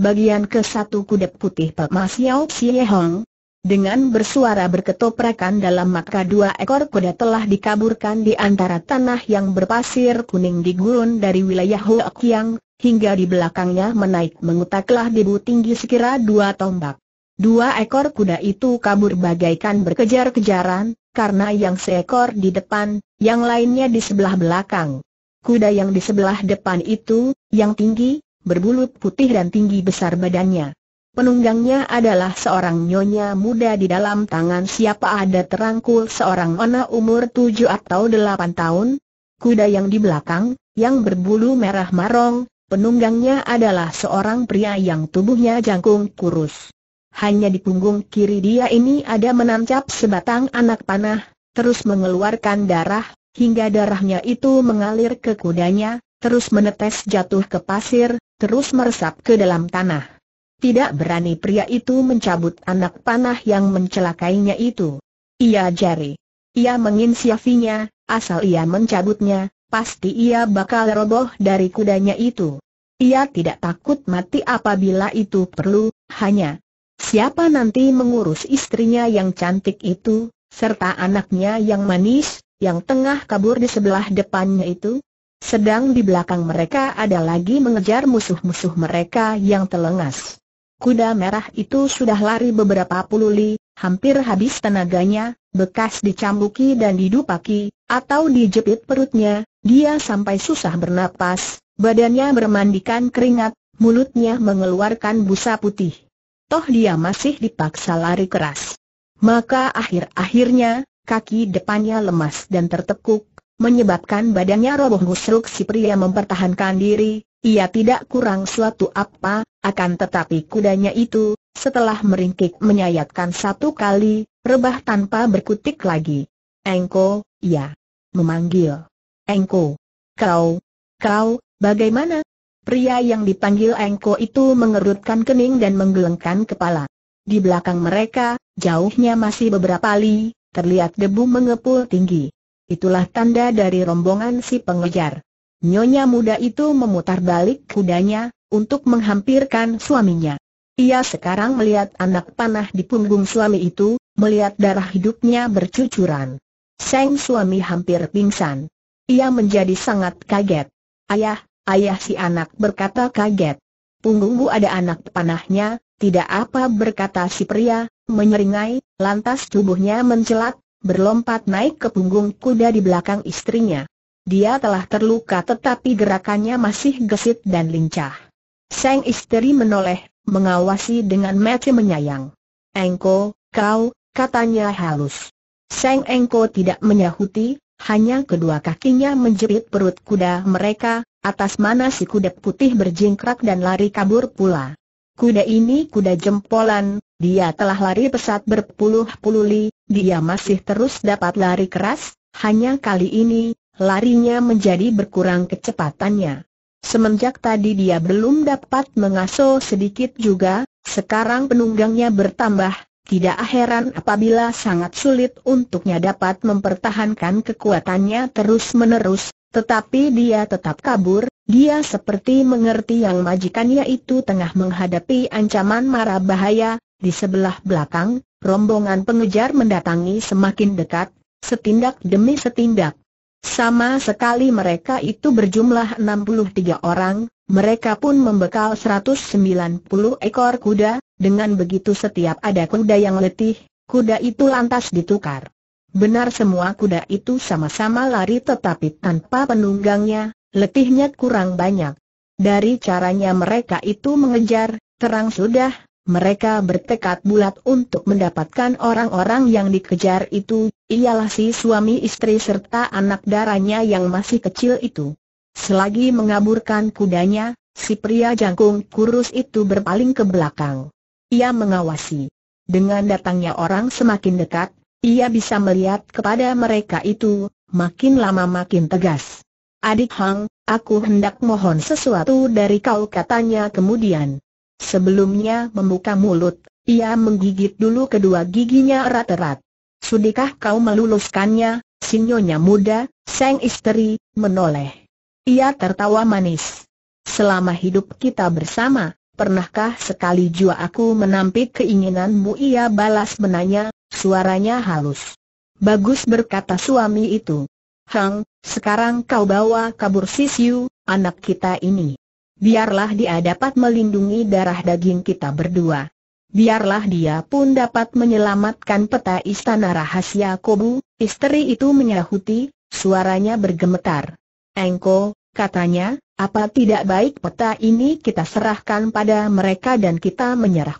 bagian ke satu kudep putih Pak Mas Yao Xie Hong. Dengan bersuara berketoprakan dalam maka dua ekor kuda telah dikaburkan di antara tanah yang berpasir kuning di gurun dari wilayah Hokiang, hingga di belakangnya menaik mengutaklah debu tinggi sekira dua tombak. Dua ekor kuda itu kabur bagaikan berkejar-kejaran, karena yang seekor di depan, yang lainnya di sebelah belakang. Kuda yang di sebelah depan itu, yang tinggi, berbulu putih dan tinggi besar badannya. Penunggangnya adalah seorang nyonya muda di dalam tangan siapa ada terangkul seorang ona umur tujuh atau delapan tahun. Kuda yang di belakang, yang berbulu merah marong, penunggangnya adalah seorang pria yang tubuhnya jangkung kurus. Hanya di punggung kiri dia ini ada menancap sebatang anak panah, terus mengeluarkan darah, hingga darahnya itu mengalir ke kudanya, terus menetes jatuh ke pasir, terus meresap ke dalam tanah. Tidak berani pria itu mencabut anak panah yang mencelakainya itu. Iya, ia jari. Ia menginsyafinya, asal ia mencabutnya, pasti ia bakal roboh dari kudanya itu. Ia tidak takut mati apabila itu perlu, hanya siapa nanti mengurus istrinya yang cantik itu, serta anaknya yang manis, yang tengah kabur di sebelah depannya itu? Sedang di belakang mereka ada lagi mengejar musuh-musuh mereka yang telengas. Kuda merah itu sudah lari beberapa puluh li, hampir habis tenaganya, bekas dicambuki dan didupaki, atau dijepit perutnya, dia sampai susah bernapas, badannya bermandikan keringat, mulutnya mengeluarkan busa putih. Toh dia masih dipaksa lari keras. Maka akhir-akhirnya, kaki depannya lemas dan tertekuk, menyebabkan badannya roboh gusruk si pria mempertahankan diri, ia tidak kurang suatu apa, akan tetapi kudanya itu, setelah meringkik menyayatkan satu kali, rebah tanpa berkutik lagi. Engko, ya. Memanggil. Engko. Kau. Kau, bagaimana? Pria yang dipanggil Engko itu mengerutkan kening dan menggelengkan kepala. Di belakang mereka, jauhnya masih beberapa li, terlihat debu mengepul tinggi. Itulah tanda dari rombongan si pengejar. Nyonya muda itu memutar balik kudanya, untuk menghampirkan suaminya. Ia sekarang melihat anak panah di punggung suami itu, melihat darah hidupnya bercucuran. Sang suami hampir pingsan. Ia menjadi sangat kaget. Ayah, ayah si anak berkata kaget. Punggungmu ada anak panahnya, tidak apa berkata si pria, menyeringai, lantas tubuhnya mencelat berlompat naik ke punggung kuda di belakang istrinya. Dia telah terluka tetapi gerakannya masih gesit dan lincah. Sang istri menoleh, mengawasi dengan mata menyayang. Engko, kau, katanya halus. Sang Engko tidak menyahuti, hanya kedua kakinya menjepit perut kuda mereka, atas mana si kuda putih berjingkrak dan lari kabur pula. Kuda ini kuda jempolan, dia telah lari pesat berpuluh-puluh li, dia masih terus dapat lari keras, hanya kali ini, larinya menjadi berkurang kecepatannya. Semenjak tadi dia belum dapat mengaso sedikit juga, sekarang penunggangnya bertambah, tidak heran apabila sangat sulit untuknya dapat mempertahankan kekuatannya terus-menerus, tetapi dia tetap kabur, dia seperti mengerti yang majikannya itu tengah menghadapi ancaman mara bahaya, di sebelah belakang, rombongan pengejar mendatangi semakin dekat, setindak demi setindak. Sama sekali mereka itu berjumlah 63 orang, mereka pun membekal 190 ekor kuda, dengan begitu setiap ada kuda yang letih, kuda itu lantas ditukar. Benar semua kuda itu sama-sama lari tetapi tanpa penunggangnya, letihnya kurang banyak. Dari caranya mereka itu mengejar, terang sudah, mereka bertekad bulat untuk mendapatkan orang-orang yang dikejar itu, ialah si suami istri serta anak darahnya yang masih kecil itu. Selagi mengaburkan kudanya, si pria jangkung kurus itu berpaling ke belakang. Ia mengawasi. Dengan datangnya orang semakin dekat, ia bisa melihat kepada mereka itu, makin lama makin tegas. Adik Hang, aku hendak mohon sesuatu dari kau katanya kemudian. Sebelumnya membuka mulut, ia menggigit dulu kedua giginya erat-erat. Sudikah kau meluluskannya, sinyonya muda, sang istri, menoleh. Ia tertawa manis. Selama hidup kita bersama, pernahkah sekali jua aku menampik keinginanmu? Ia balas menanya, suaranya halus. Bagus berkata suami itu. Hang, sekarang kau bawa kabur Sisiu, anak kita ini. Biarlah dia dapat melindungi darah daging kita berdua. Biarlah dia pun dapat menyelamatkan peta istana rahasia Kobu, istri itu menyahuti, suaranya bergemetar. Engko, katanya, apa tidak baik peta ini kita serahkan pada mereka dan kita menyerah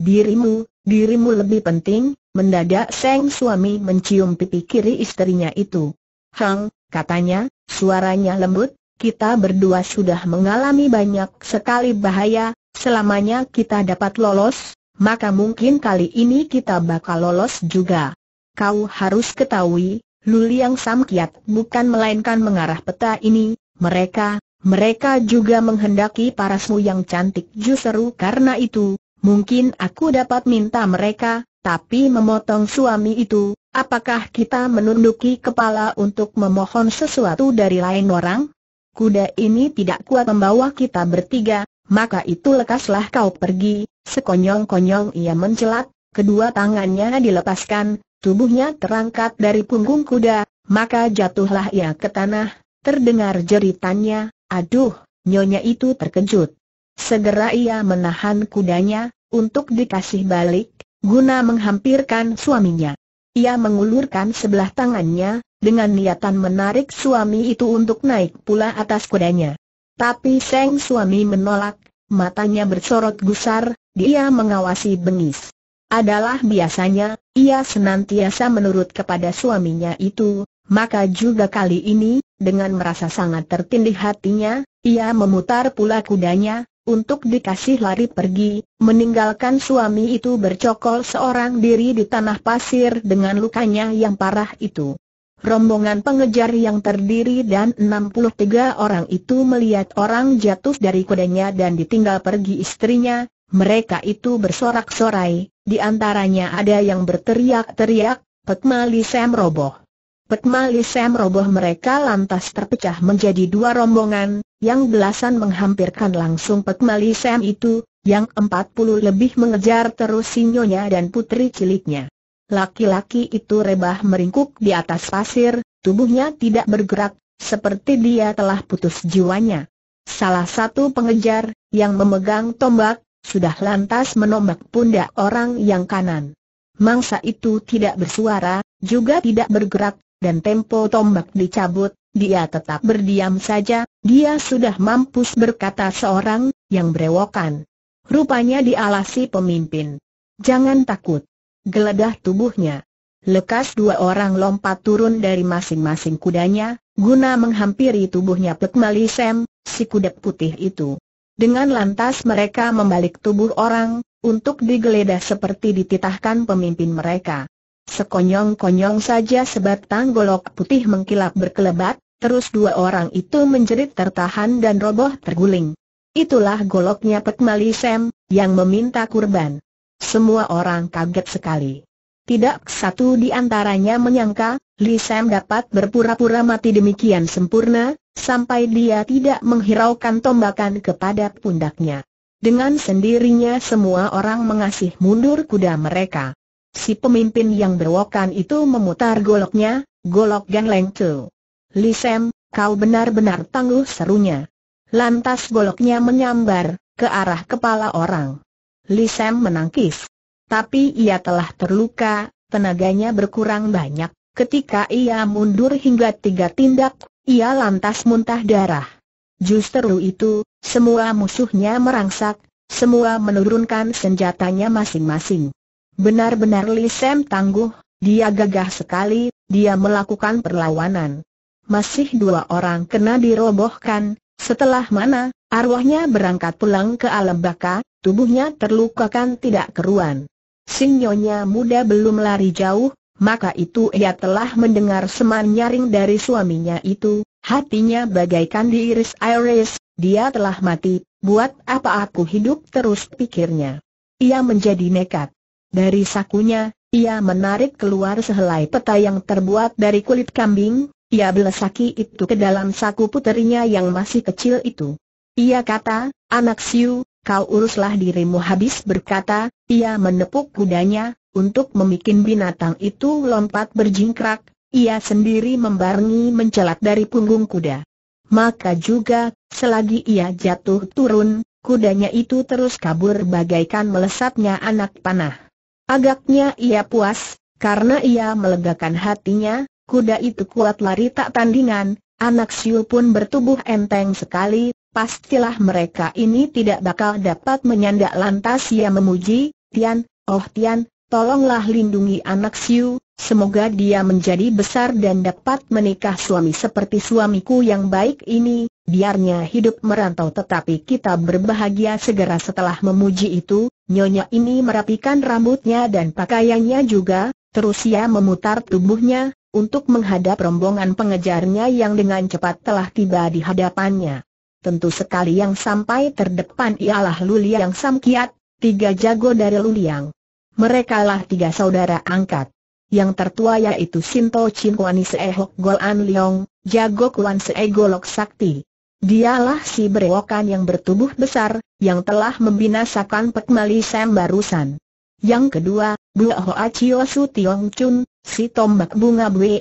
Dirimu, dirimu lebih penting, mendadak Seng suami mencium pipi kiri istrinya itu. Hang, katanya, suaranya lembut, kita berdua sudah mengalami banyak sekali bahaya, selamanya kita dapat lolos, maka mungkin kali ini kita bakal lolos juga. Kau harus ketahui, Luliang Samkiat bukan melainkan mengarah peta ini, mereka, mereka juga menghendaki parasmu yang cantik justru karena itu, mungkin aku dapat minta mereka, tapi memotong suami itu, apakah kita menunduki kepala untuk memohon sesuatu dari lain orang? Kuda ini tidak kuat membawa kita bertiga, maka itu lekaslah kau pergi. Sekonyong-konyong ia mencelat, kedua tangannya dilepaskan, tubuhnya terangkat dari punggung kuda, maka jatuhlah ia ke tanah. Terdengar jeritannya, aduh, nyonya itu terkejut. Segera ia menahan kudanya, untuk dikasih balik, guna menghampirkan suaminya. Ia mengulurkan sebelah tangannya, dengan niatan menarik suami itu untuk naik pula atas kudanya. Tapi Seng suami menolak, matanya bersorot gusar, dia mengawasi bengis. Adalah biasanya, ia senantiasa menurut kepada suaminya itu, maka juga kali ini, dengan merasa sangat tertindih hatinya, ia memutar pula kudanya, untuk dikasih lari pergi, meninggalkan suami itu bercokol seorang diri di tanah pasir dengan lukanya yang parah itu. Rombongan pengejar yang terdiri dan 63 orang itu melihat orang jatuh dari kudanya dan ditinggal pergi istrinya, mereka itu bersorak-sorai, di antaranya ada yang berteriak-teriak, Pekmali Sam roboh. Petmali Sam roboh mereka lantas terpecah menjadi dua rombongan, yang belasan menghampirkan langsung Petmali Sam itu, yang empat puluh lebih mengejar terus sinyonya dan putri ciliknya. Laki-laki itu rebah meringkuk di atas pasir, tubuhnya tidak bergerak, seperti dia telah putus jiwanya. Salah satu pengejar, yang memegang tombak, sudah lantas menombak pundak orang yang kanan. Mangsa itu tidak bersuara, juga tidak bergerak, dan tempo tombak dicabut, dia tetap berdiam saja, dia sudah mampus berkata seorang, yang berewokan. Rupanya dialasi pemimpin. Jangan takut. Geledah tubuhnya. Lekas dua orang lompat turun dari masing-masing kudanya, guna menghampiri tubuhnya Pek Malisem, si kuda putih itu. Dengan lantas mereka membalik tubuh orang, untuk digeledah seperti dititahkan pemimpin mereka. Sekonyong-konyong saja sebatang golok putih mengkilap berkelebat, terus dua orang itu menjerit tertahan dan roboh terguling. Itulah goloknya Pekmali Sam, yang meminta kurban. Semua orang kaget sekali. Tidak satu di antaranya menyangka, Li Sam dapat berpura-pura mati demikian sempurna, sampai dia tidak menghiraukan tombakan kepada pundaknya. Dengan sendirinya semua orang mengasih mundur kuda mereka. Si pemimpin yang berwokan itu memutar goloknya, golok gangleng tu. Lisem, kau benar-benar tangguh serunya. Lantas goloknya menyambar, ke arah kepala orang. Lisem menangkis. Tapi ia telah terluka, tenaganya berkurang banyak. Ketika ia mundur hingga tiga tindak, ia lantas muntah darah. Justru itu, semua musuhnya merangsak, semua menurunkan senjatanya masing-masing. Benar-benar Li tangguh, dia gagah sekali, dia melakukan perlawanan. Masih dua orang kena dirobohkan, setelah mana, arwahnya berangkat pulang ke alam baka, tubuhnya terlukakan tidak keruan. Sinyonya muda belum lari jauh, maka itu ia telah mendengar seman nyaring dari suaminya itu, hatinya bagaikan diiris iris, dia telah mati, buat apa aku hidup terus pikirnya. Ia menjadi nekat. Dari sakunya, ia menarik keluar sehelai peta yang terbuat dari kulit kambing, ia belesaki itu ke dalam saku puterinya yang masih kecil itu. Ia kata, anak siu, kau uruslah dirimu habis berkata, ia menepuk kudanya, untuk memikin binatang itu lompat berjingkrak, ia sendiri membarengi mencelat dari punggung kuda. Maka juga, selagi ia jatuh turun, kudanya itu terus kabur bagaikan melesatnya anak panah. Agaknya ia puas, karena ia melegakan hatinya, kuda itu kuat lari tak tandingan, anak Siu pun bertubuh enteng sekali, pastilah mereka ini tidak bakal dapat menyandak lantas ia memuji, Tian, oh Tian, tolonglah lindungi anak Siu, semoga dia menjadi besar dan dapat menikah suami seperti suamiku yang baik ini, biarnya hidup merantau tetapi kita berbahagia segera setelah memuji itu, Nyonya ini merapikan rambutnya dan pakaiannya juga, terus ia memutar tubuhnya, untuk menghadap rombongan pengejarnya yang dengan cepat telah tiba di hadapannya. Tentu sekali yang sampai terdepan ialah Luliang Samkiat, tiga jago dari Luliang. Mereka lah tiga saudara angkat. Yang tertua yaitu Sinto Chin Kuan Se Hok Leong, jago Kuan Se Golok Sakti. Dialah si berewokan yang bertubuh besar, yang telah membinasakan Mali Sam barusan. Yang kedua, Bua Hoa Chio Su Tiong Chun, si tombak bunga Bwe.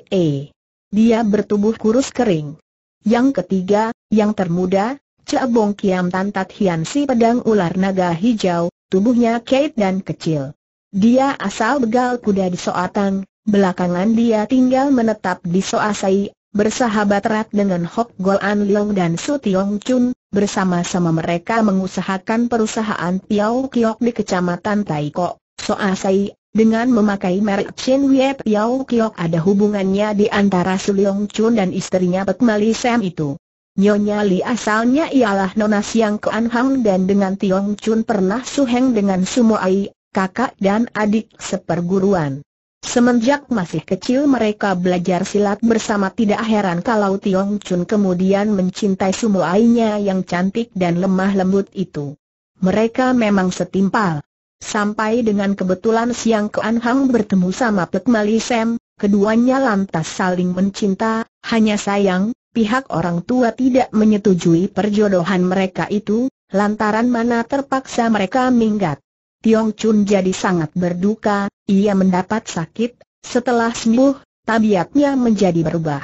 Dia bertubuh kurus kering. Yang ketiga, yang termuda, Cebong Kiam Tantat Hian si pedang ular naga hijau, tubuhnya kait dan kecil. Dia asal begal kuda di Soatang, belakangan dia tinggal menetap di Soasai bersahabat erat dengan Hok Gol An Leong dan Su Tiong Chun, bersama-sama mereka mengusahakan perusahaan Piao Kiok di kecamatan Taiko, Sei. dengan memakai merek Chen Wei Piao Kiok ada hubungannya di antara Su Leong Chun dan istrinya Pek Mali Sam itu. Nyonya Li asalnya ialah Nona Siang Kuan Hang dan dengan Tiong Chun pernah suheng dengan Sumo Ai, kakak dan adik seperguruan. Semenjak masih kecil mereka belajar silat bersama tidak heran kalau Tiong Chun kemudian mencintai ainya yang cantik dan lemah lembut itu. Mereka memang setimpal. Sampai dengan kebetulan siang Kuan Hang bertemu sama Pek Mali Sam, keduanya lantas saling mencinta, hanya sayang, pihak orang tua tidak menyetujui perjodohan mereka itu, lantaran mana terpaksa mereka minggat. Tiong Chun jadi sangat berduka, ia mendapat sakit, setelah sembuh, tabiatnya menjadi berubah.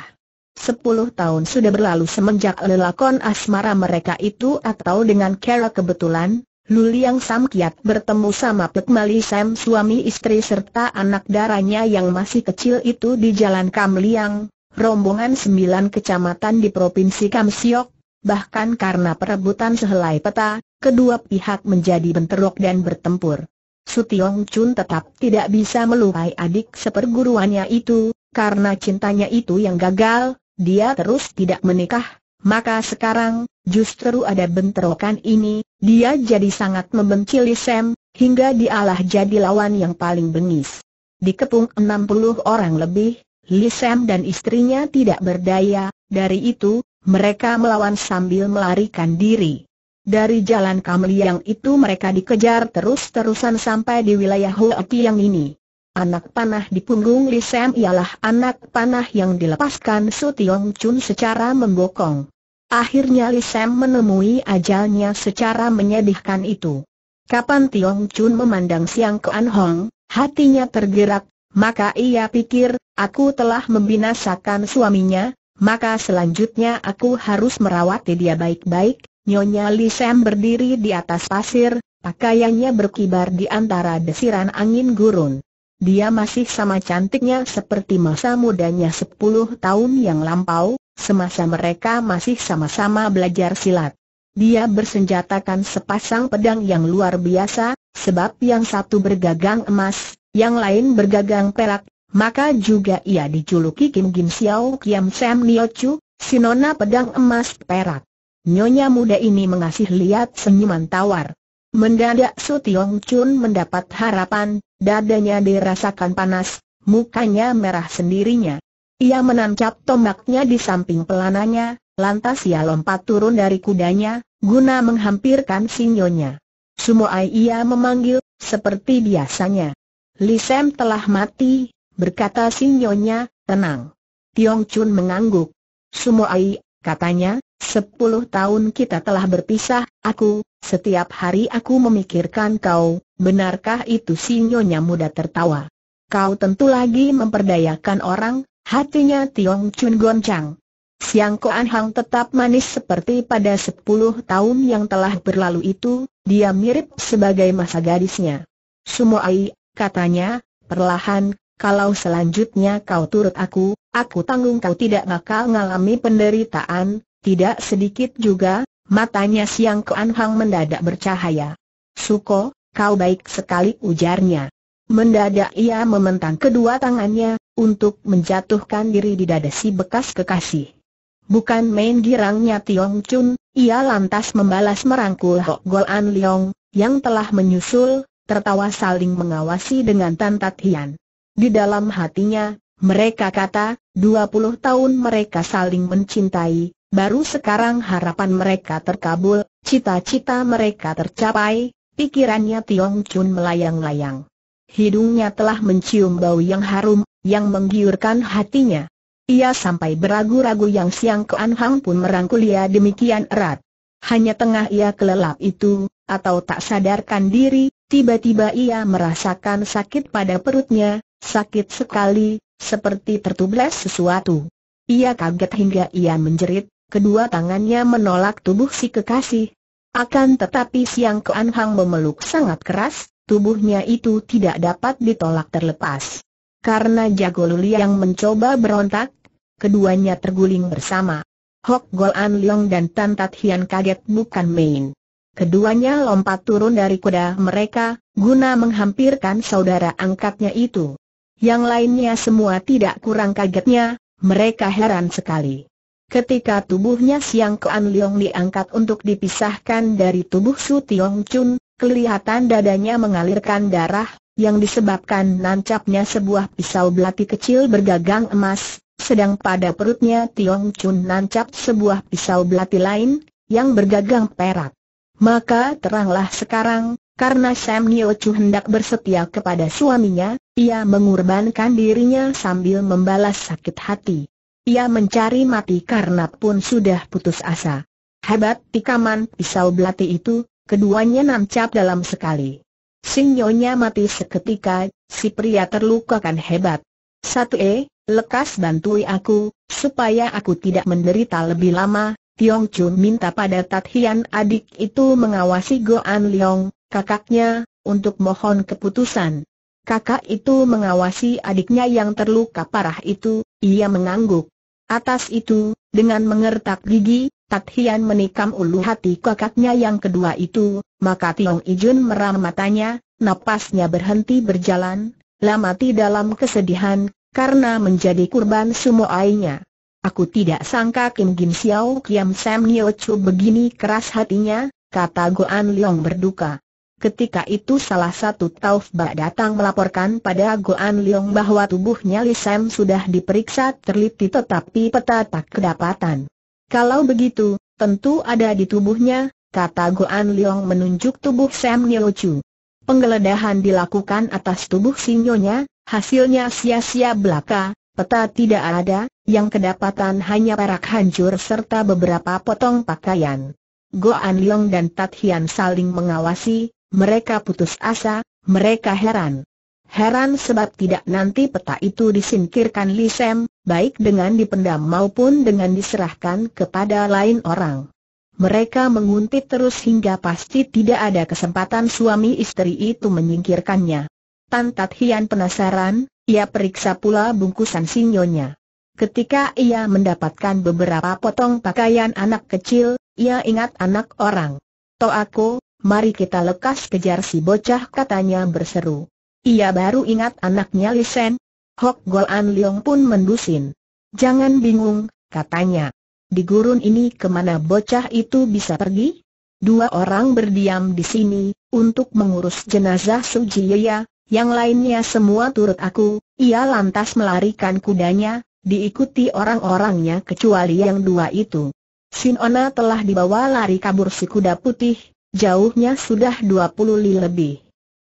Sepuluh tahun sudah berlalu semenjak lelakon asmara mereka itu atau dengan kera kebetulan, Luliang Sam Kiat bertemu sama Pek Mali Sam suami istri serta anak darahnya yang masih kecil itu di Jalan Kam Liang, rombongan sembilan kecamatan di Provinsi Kam Siok, bahkan karena perebutan sehelai peta, kedua pihak menjadi bentrok dan bertempur. Sutiong Chun tetap tidak bisa melukai adik seperguruannya itu, karena cintanya itu yang gagal, dia terus tidak menikah, maka sekarang, justru ada bentrokan ini, dia jadi sangat membenci Li Sam, hingga dialah jadi lawan yang paling bengis. Dikepung 60 orang lebih, Li Sam dan istrinya tidak berdaya, dari itu, mereka melawan sambil melarikan diri. Dari jalan Kamliang itu mereka dikejar terus-terusan sampai di wilayah yang ini. Anak panah di punggung Li Sam ialah anak panah yang dilepaskan Su Tiong Chun secara membokong. Akhirnya Li Sam menemui ajalnya secara menyedihkan itu. Kapan Tiong Chun memandang Siang ke An Hong, hatinya tergerak, maka ia pikir, aku telah membinasakan suaminya, maka selanjutnya aku harus merawat dia baik-baik, Nyonya Li Lisem berdiri di atas pasir, pakaiannya berkibar di antara desiran angin gurun. Dia masih sama cantiknya seperti masa mudanya 10 tahun yang lampau, semasa mereka masih sama-sama belajar silat. Dia bersenjatakan sepasang pedang yang luar biasa, sebab yang satu bergagang emas, yang lain bergagang perak, maka juga ia dijuluki Kim Kim Xiao Kiam Sam Nio Chu, Sinona Pedang Emas Perak. Nyonya muda ini mengasih lihat senyuman tawar. Mendadak Su Tiong Chun mendapat harapan, dadanya dirasakan panas, mukanya merah sendirinya. Ia menancap tombaknya di samping pelananya, lantas ia lompat turun dari kudanya, guna menghampirkan si Nyonya. Sumoai ia memanggil, seperti biasanya. Lisem telah mati, berkata si Nyonya, tenang. Tiong Chun mengangguk. Sumoai, katanya, Sepuluh tahun kita telah berpisah, aku, setiap hari aku memikirkan kau, benarkah itu si nyonya muda tertawa? Kau tentu lagi memperdayakan orang, hatinya Tiong Chun goncang. Siang Koan Hang tetap manis seperti pada sepuluh tahun yang telah berlalu itu, dia mirip sebagai masa gadisnya. Sumoai, katanya, perlahan, kalau selanjutnya kau turut aku, aku tanggung kau tidak bakal ngalami penderitaan, tidak sedikit juga, matanya Siang ke Anhang mendadak bercahaya. Suko, kau baik sekali ujarnya. Mendadak ia mementang kedua tangannya, untuk menjatuhkan diri di dada si bekas kekasih. Bukan main girangnya Tiong Chun, ia lantas membalas merangkul Hok An Leong, yang telah menyusul, tertawa saling mengawasi dengan Tan Tat Hian. Di dalam hatinya, mereka kata, 20 tahun mereka saling mencintai, Baru sekarang harapan mereka terkabul, cita-cita mereka tercapai, pikirannya Tiong Chun melayang-layang. Hidungnya telah mencium bau yang harum, yang menggiurkan hatinya. Ia sampai beragu-ragu yang Siang ke Anhang pun merangkul ia demikian erat. Hanya tengah ia kelelap itu, atau tak sadarkan diri, tiba-tiba ia merasakan sakit pada perutnya, sakit sekali, seperti tertubles sesuatu. Ia kaget hingga ia menjerit, kedua tangannya menolak tubuh si kekasih. Akan tetapi Siang Kean Hang memeluk sangat keras, tubuhnya itu tidak dapat ditolak terlepas. Karena Jago Luli yang mencoba berontak, keduanya terguling bersama. Hok Gol An Leong dan Tan Tat Hian kaget bukan main. Keduanya lompat turun dari kuda mereka, guna menghampirkan saudara angkatnya itu. Yang lainnya semua tidak kurang kagetnya, mereka heran sekali. Ketika tubuhnya Siang Kuan Leong diangkat untuk dipisahkan dari tubuh Su Tiong Chun, kelihatan dadanya mengalirkan darah, yang disebabkan nancapnya sebuah pisau belati kecil bergagang emas, sedang pada perutnya Tiong Chun nancap sebuah pisau belati lain, yang bergagang perak. Maka teranglah sekarang, karena Sam Nio Chu hendak bersetia kepada suaminya, ia mengorbankan dirinya sambil membalas sakit hati. Ia mencari mati karena pun sudah putus asa. Hebat tikaman pisau belati itu, keduanya nancap dalam sekali. Sinyonya mati seketika, si pria terluka kan hebat. Satu e, lekas bantui aku, supaya aku tidak menderita lebih lama, Tiong Chu minta pada Tat Hian adik itu mengawasi Go An Liang, kakaknya, untuk mohon keputusan. Kakak itu mengawasi adiknya yang terluka parah itu, ia mengangguk. Atas itu, dengan mengertak gigi, Tat Hian menikam ulu hati kakaknya yang kedua itu, maka Tiong Ijun meram matanya, napasnya berhenti berjalan, lamati dalam kesedihan, karena menjadi kurban semua sumoainya. Aku tidak sangka Kim Gim Xiao Kiam Sam Nio Chu begini keras hatinya, kata Goan Leong berduka. Ketika itu salah satu Tauf Ba datang melaporkan pada Goan Leong bahwa tubuhnya Lisem sudah diperiksa terliti tetapi peta tak kedapatan. Kalau begitu, tentu ada di tubuhnya, kata Goan Leong menunjuk tubuh Sam Niochu. Penggeledahan dilakukan atas tubuh sinyonya, hasilnya sia-sia belaka, peta tidak ada, yang kedapatan hanya perak hancur serta beberapa potong pakaian. Goan Leong dan Tat Hian saling mengawasi, mereka putus asa, mereka heran. Heran sebab tidak nanti peta itu disingkirkan Li Lisem, baik dengan dipendam maupun dengan diserahkan kepada lain orang. Mereka menguntit terus hingga pasti tidak ada kesempatan suami istri itu menyingkirkannya. Tan Tat penasaran, ia periksa pula bungkusan sinyonya. Ketika ia mendapatkan beberapa potong pakaian anak kecil, ia ingat anak orang. aku mari kita lekas kejar si bocah katanya berseru. Ia baru ingat anaknya Lisen. Hok Gol An Leong pun mendusin. Jangan bingung, katanya. Di gurun ini kemana bocah itu bisa pergi? Dua orang berdiam di sini, untuk mengurus jenazah Ya. yang lainnya semua turut aku, ia lantas melarikan kudanya, diikuti orang-orangnya kecuali yang dua itu. Sinona telah dibawa lari kabur si kuda putih, Jauhnya sudah 20 li lebih.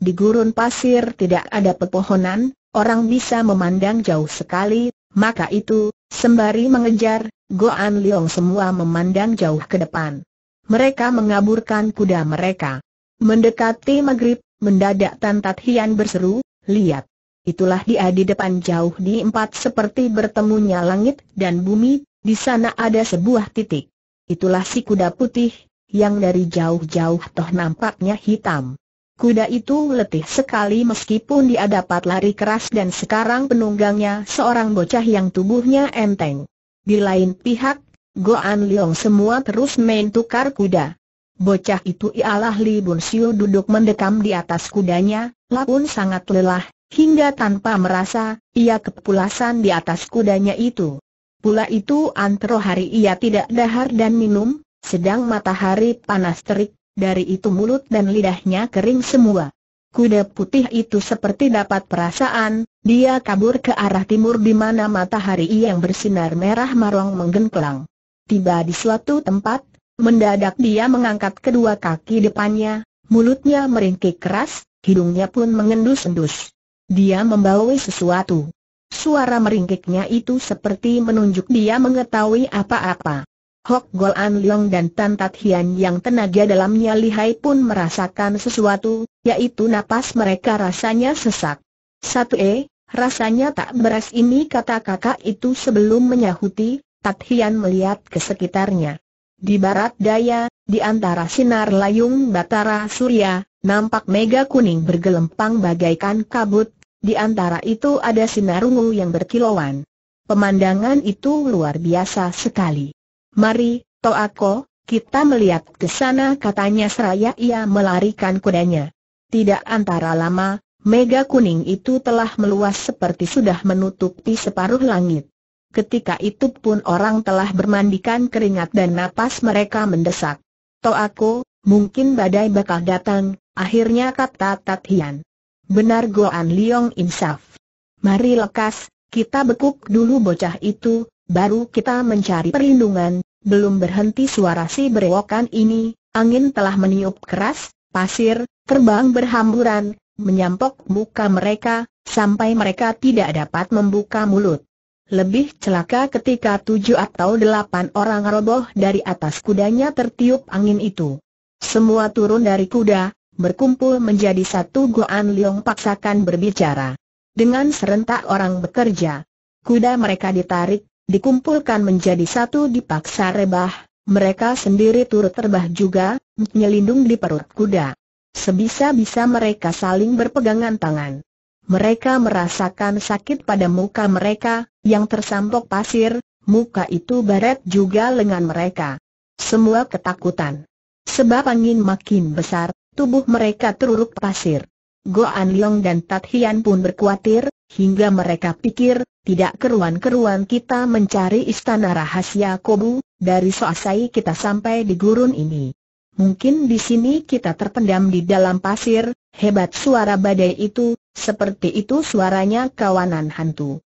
Di gurun pasir tidak ada pepohonan, orang bisa memandang jauh sekali, maka itu, sembari mengejar, Goan Liong semua memandang jauh ke depan. Mereka mengaburkan kuda mereka. Mendekati maghrib, mendadak Tan Hian berseru, lihat. Itulah dia di depan jauh di empat seperti bertemunya langit dan bumi, di sana ada sebuah titik. Itulah si kuda putih, yang dari jauh-jauh toh nampaknya hitam. Kuda itu letih sekali meskipun dia dapat lari keras dan sekarang penunggangnya seorang bocah yang tubuhnya enteng. Di lain pihak, Goan Liong semua terus main tukar kuda. Bocah itu ialah Li Bun Siu duduk mendekam di atas kudanya, lapun sangat lelah, hingga tanpa merasa, ia kepulasan di atas kudanya itu. Pula itu antro hari ia tidak dahar dan minum, sedang matahari panas terik, dari itu mulut dan lidahnya kering semua. Kuda putih itu seperti dapat perasaan, dia kabur ke arah timur di mana matahari yang bersinar merah marong menggenklang. Tiba di suatu tempat, mendadak dia mengangkat kedua kaki depannya, mulutnya meringkik keras, hidungnya pun mengendus-endus. Dia membawa sesuatu. Suara meringkiknya itu seperti menunjuk dia mengetahui apa-apa. Hok Gol An Leong dan Tan Tat Hian yang tenaga dalamnya lihai pun merasakan sesuatu, yaitu napas mereka rasanya sesak. Satu E, rasanya tak beres ini kata kakak itu sebelum menyahuti, Tat Hian melihat ke sekitarnya. Di barat daya, di antara sinar layung batara surya, nampak mega kuning bergelempang bagaikan kabut, di antara itu ada sinar ungu yang berkilauan. Pemandangan itu luar biasa sekali. Mari, Toako, kita melihat ke sana katanya seraya ia melarikan kudanya. Tidak antara lama, mega kuning itu telah meluas seperti sudah menutupi separuh langit. Ketika itu pun orang telah bermandikan keringat dan napas mereka mendesak. Toako, mungkin badai bakal datang, akhirnya kata Tatian. Benar Goan Liong insaf. Mari lekas, kita bekuk dulu bocah itu, baru kita mencari perlindungan, belum berhenti suara si berewokan ini, angin telah meniup keras, pasir, terbang berhamburan, menyampok muka mereka, sampai mereka tidak dapat membuka mulut. Lebih celaka ketika tujuh atau delapan orang roboh dari atas kudanya tertiup angin itu. Semua turun dari kuda, berkumpul menjadi satu Goan Liong paksakan berbicara. Dengan serentak orang bekerja, kuda mereka ditarik, dikumpulkan menjadi satu dipaksa rebah, mereka sendiri turut terbah juga, menyelindung di perut kuda. Sebisa-bisa mereka saling berpegangan tangan. Mereka merasakan sakit pada muka mereka, yang tersampok pasir, muka itu baret juga lengan mereka. Semua ketakutan. Sebab angin makin besar, tubuh mereka teruruk pasir. Goan Leong dan Tat Hian pun berkuatir, hingga mereka pikir, tidak keruan-keruan kita mencari istana rahasia Kobu, dari Soasai kita sampai di gurun ini. Mungkin di sini kita terpendam di dalam pasir, hebat suara badai itu, seperti itu suaranya kawanan hantu.